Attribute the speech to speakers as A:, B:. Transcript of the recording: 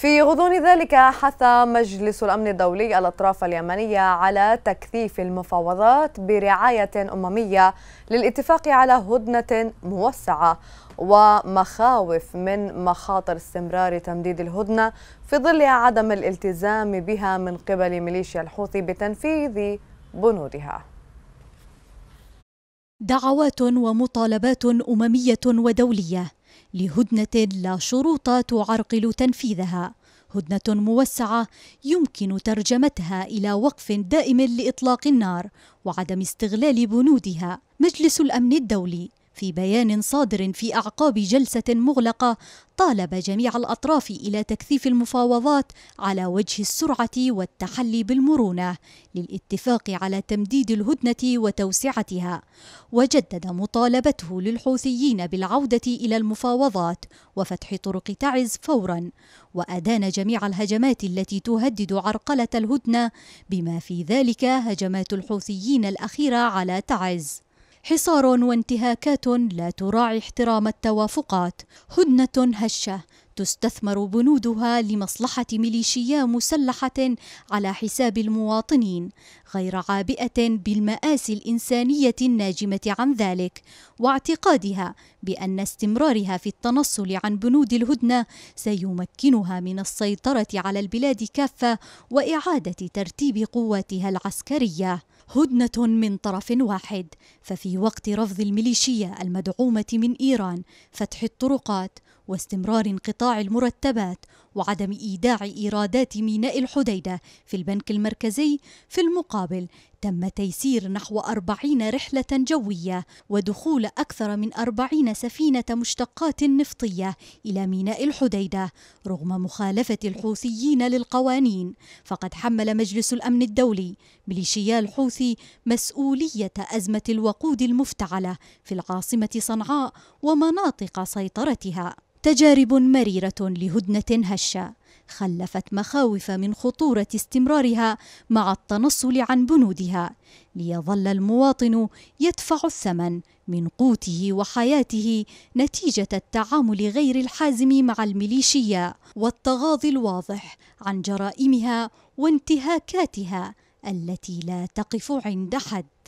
A: في غضون ذلك حث مجلس الأمن الدولي الأطراف اليمنية على تكثيف المفاوضات برعاية أممية للاتفاق على هدنة موسعة ومخاوف من مخاطر استمرار تمديد الهدنة في ظل عدم الالتزام بها من قبل ميليشيا الحوثي بتنفيذ بنودها
B: دعوات ومطالبات أممية ودولية لهدنة لا شروط تعرقل تنفيذها هدنة موسعة يمكن ترجمتها إلى وقف دائم لإطلاق النار وعدم استغلال بنودها مجلس الأمن الدولي في بيان صادر في اعقاب جلسه مغلقه طالب جميع الاطراف الى تكثيف المفاوضات على وجه السرعه والتحلي بالمرونه للاتفاق على تمديد الهدنه وتوسعتها وجدد مطالبته للحوثيين بالعوده الى المفاوضات وفتح طرق تعز فورا وادان جميع الهجمات التي تهدد عرقله الهدنه بما في ذلك هجمات الحوثيين الاخيره على تعز حصار وانتهاكات لا تراعي احترام التوافقات هدنه هشه تستثمر بنودها لمصلحه ميليشيا مسلحه على حساب المواطنين غير عابئه بالماسي الانسانيه الناجمه عن ذلك واعتقادها بان استمرارها في التنصل عن بنود الهدنه سيمكنها من السيطره على البلاد كافه واعاده ترتيب قواتها العسكريه هدنة من طرف واحد ففي وقت رفض الميليشيا المدعومة من إيران فتح الطرقات واستمرار انقطاع المرتبات وعدم إيداع إيرادات ميناء الحديدة في البنك المركزي في المقابل تم تيسير نحو أربعين رحلة جوية ودخول أكثر من أربعين سفينة مشتقات نفطية إلى ميناء الحديدة رغم مخالفة الحوثيين للقوانين فقد حمل مجلس الأمن الدولي ميليشيا الحوثي مسؤولية أزمة الوقود المفتعلة في العاصمة صنعاء ومناطق سيطرتها تجارب مريرة لهدنة هشة خلفت مخاوف من خطورة استمرارها مع التنصل عن بنودها ليظل المواطن يدفع الثمن من قوته وحياته نتيجة التعامل غير الحازم مع الميليشيا والتغاضي الواضح عن جرائمها وانتهاكاتها التي لا تقف عند حد